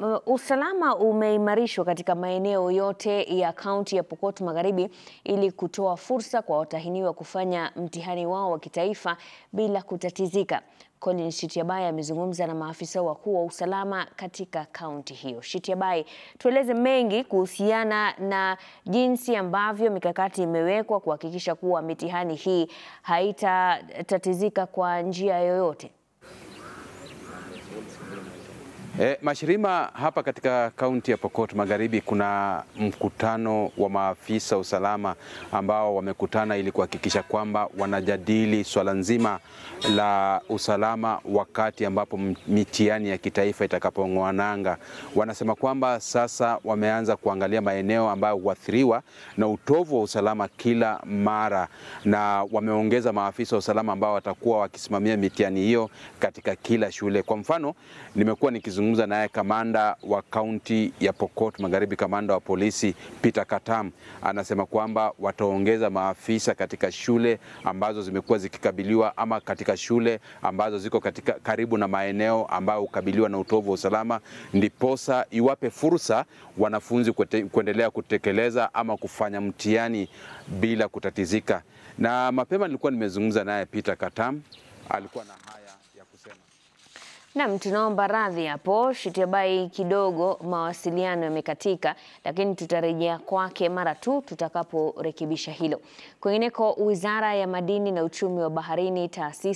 Uh, usalama umeimarishwa katika maeneo yote ya kaunti ya Pokot Magharibi ili kutoa fursa kwa watahiniwa kufanya mtihani wao wa kitaifa bila kutatizika. Colin Shitiabai amezungumza na maafisa wakuu wa usalama katika kaunti hiyo. Shitiabai, tueleze mengi kuhusiana na jinsi ambavyo mikakati imewekwa kuhakikisha kuwa mitihani hii haitatatizika kwa njia yoyote. E, Mashirima, hapa katika kaunti ya Pokot Magharibi kuna mkutano wa maafisa usalama ambao wamekutana ili kuhakikisha kwamba wanajadili swala nzima la usalama wakati ambapo mitihani ya kitaifa itakapong'oa nanga. Wanasema kwamba sasa wameanza kuangalia maeneo ambayo huathiriwa na utovu wa usalama kila mara, na wameongeza maafisa wa usalama ambao watakuwa wakisimamia mitihani hiyo katika kila shule. Kwa mfano, nimekuwa nikizungumza Nimezungumza naye kamanda wa kaunti ya Pokot Magharibi, kamanda wa polisi Peter Katam, anasema kwamba wataongeza maafisa katika shule ambazo zimekuwa zikikabiliwa ama katika shule ambazo ziko katika karibu na maeneo ambayo hukabiliwa na utovu wa usalama, ndiposa iwape fursa wanafunzi kwete, kuendelea kutekeleza ama kufanya mtihani bila kutatizika. Na mapema nilikuwa nimezungumza naye Peter Katam, alikuwa na haya nam tunaomba radhi hapo Shitabai, kidogo mawasiliano yamekatika, lakini tutarejea kwake mara tu tutakaporekebisha hilo. Kwingineko, Wizara ya Madini na Uchumi wa Baharini taasisi